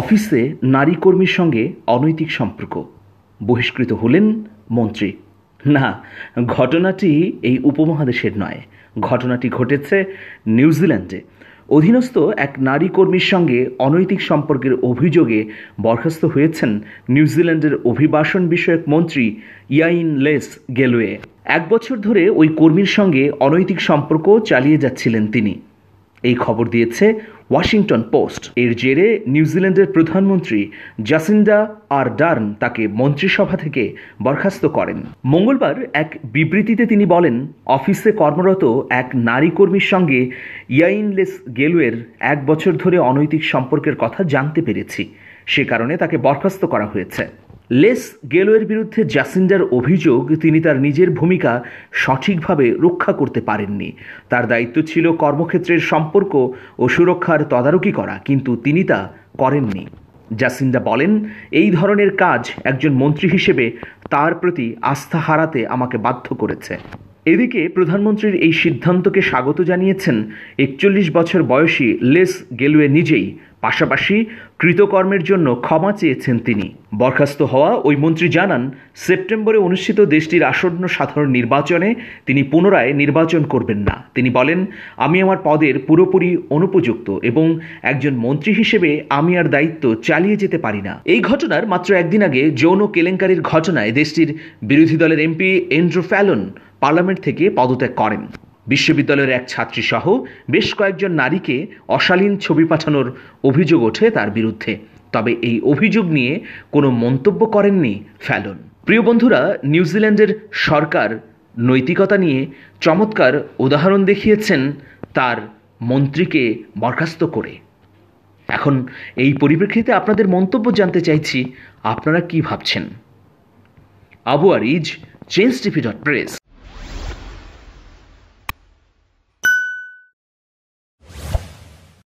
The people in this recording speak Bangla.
অফিসে নারী কর্মীর সঙ্গে অনৈতিক সম্পর্ক বহিষ্কৃত হলেন মন্ত্রী না ঘটনাটি এই উপমহাদেশের নয় ঘটনাটি ঘটেছে নিউজিল্যান্ডে অধীনস্থ এক নারী কর্মীর সঙ্গে অনৈতিক সম্পর্কের অভিযোগে বরখাস্ত হয়েছেন নিউজিল্যান্ডের অভিবাসন বিষয়ক মন্ত্রী ইয়াইন লেস গেলওয়ে এক বছর ধরে ওই কর্মীর সঙ্গে অনৈতিক সম্পর্ক চালিয়ে যাচ্ছিলেন তিনি এই খবর দিয়েছে ওয়াশিংটন পোস্ট এর জেরে নিউজিল্যান্ডের প্রধানমন্ত্রী জাসিন্ডা আর ডার্ন তাকে মন্ত্রিসভা থেকে বরখাস্ত করেন মঙ্গলবার এক বিবৃতিতে তিনি বলেন অফিসে কর্মরত এক নারী কর্মীর সঙ্গে ইয়াইনলেস গেলুয়ের এক বছর ধরে অনৈতিক সম্পর্কের কথা জানতে পেরেছি সে কারণে তাকে বরখাস্ত করা হয়েছে লেস গেলোয়ের বিরুদ্ধে জাসিন্ডার অভিযোগ তিনি তার নিজের ভূমিকা সঠিকভাবে রক্ষা করতে পারেননি তার দায়িত্ব ছিল কর্মক্ষেত্রের সম্পর্ক ও সুরক্ষার তদারকি করা কিন্তু তিনি তা করেননি জাসিন্দা বলেন এই ধরনের কাজ একজন মন্ত্রী হিসেবে তার প্রতি আস্থা হারাতে আমাকে বাধ্য করেছে এদিকে প্রধানমন্ত্রীর এই সিদ্ধান্তকে স্বাগত জানিয়েছেন একচল্লিশ বছর বয়সী লেস গেলুয়ে নিজেই পাশাপাশি কৃতকর্মের জন্য ক্ষমা চেয়েছেন তিনি বরখাস্ত হওয়া ওই মন্ত্রী জানান সেপ্টেম্বরে অনুষ্ঠিত দেশটির আসন্ন সাধারণ নির্বাচনে তিনি পুনরায় নির্বাচন করবেন না তিনি বলেন আমি আমার পদের পুরোপুরি অনুপযুক্ত এবং একজন মন্ত্রী হিসেবে আমি আর দায়িত্ব চালিয়ে যেতে পারি না এই ঘটনার মাত্র একদিন আগে যৌন কেলেঙ্কারির ঘটনায় দেশটির বিরোধী দলের এমপি এন্ড্রু ফ্যালন পার্লামেন্ট থেকে পদত্যাগ করেন বিশ্ববিদ্যালয়ের এক ছাত্রী সহ বেশ কয়েকজন নারীকে অশালীন ছবি পাঠানোর অভিযোগ ওঠে তার বিরুদ্ধে তবে এই অভিযোগ নিয়ে কোনো মন্তব্য করেননি ফ্যালন প্রিয় বন্ধুরা নিউজিল্যান্ডের সরকার নৈতিকতা নিয়ে চমৎকার উদাহরণ দেখিয়েছেন তার মন্ত্রীকে বরখাস্ত করে এখন এই পরিপ্রেক্ষিতে আপনাদের মন্তব্য জানতে চাইছি আপনারা কি ভাবছেন Abu Ariz change TV dot press